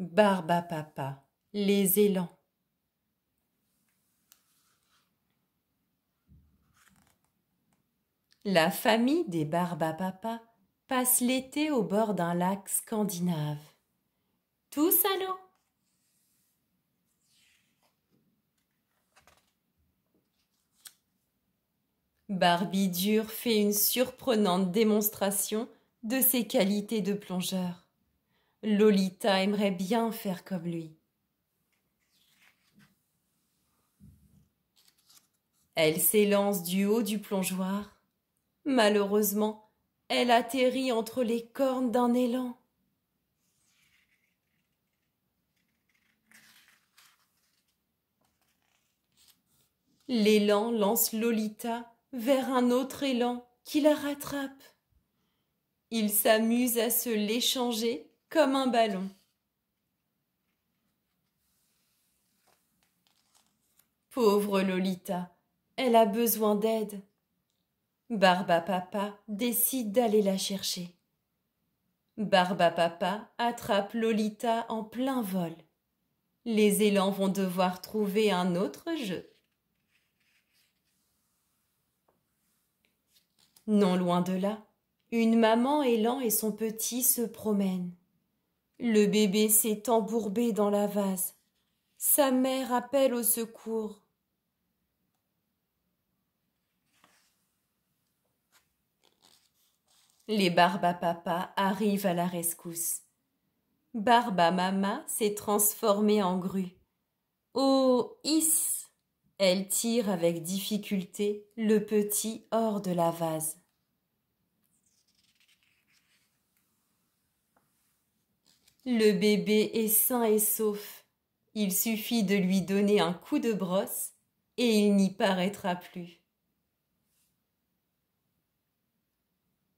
Barba Papa, les élans. La famille des Papa passe l'été au bord d'un lac scandinave. Tous à l'eau. Dure fait une surprenante démonstration de ses qualités de plongeur. Lolita aimerait bien faire comme lui. Elle s'élance du haut du plongeoir. Malheureusement, elle atterrit entre les cornes d'un élan. L'élan lance Lolita vers un autre élan qui la rattrape. Ils s'amusent à se l'échanger comme un ballon. Pauvre Lolita, elle a besoin d'aide. Barba Papa décide d'aller la chercher. Barba Papa attrape Lolita en plein vol. Les élans vont devoir trouver un autre jeu. Non loin de là, une maman élan et son petit se promènent. Le bébé s'est embourbé dans la vase. Sa mère appelle au secours. Les barba papa arrivent à la rescousse. Barba mama s'est transformée en grue. Oh, Is Elle tire avec difficulté le petit hors de la vase. Le bébé est sain et sauf. Il suffit de lui donner un coup de brosse et il n'y paraîtra plus.